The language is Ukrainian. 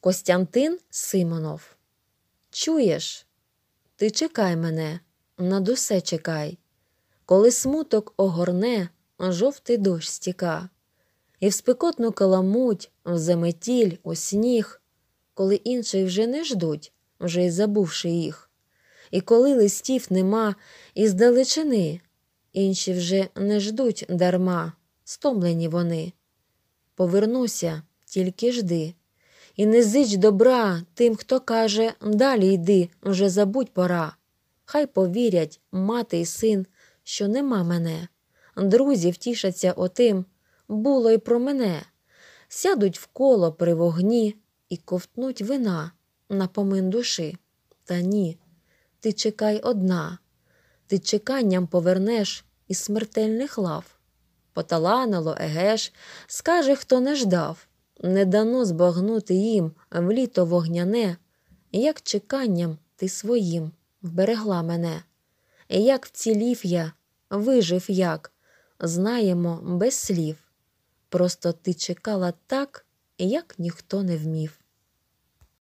Костянтин Симонов. Чуєш? Ти чекай мене, над усе чекай, коли смуток огорне, жовтий дощ стіка, і в спекотну каламуть, в заметіль, у сніг, коли інші вже не ждуть, вже й забувши їх. І коли листів нема із далечини, інші вже не ждуть дарма, стомлені вони. Повернуся, тільки жди і не зич добра тим, хто каже далі йди, вже забудь пора. Хай повірять мати і син, що нема мене. Друзі втішаться отим, було й про мене, сядуть в коло при вогні і ковтнуть вина на помин душі. Та ні, ти чекай одна, ти чеканням повернеш із смертельних лав. Поталанило, егеш, скаже, хто не ждав не дано збагнути їм в літо вогняне, як чеканням ти своїм вберегла мене, як вцілів я, вижив як, знаємо без слів. Просто ти чекала так, як ніхто не вмів.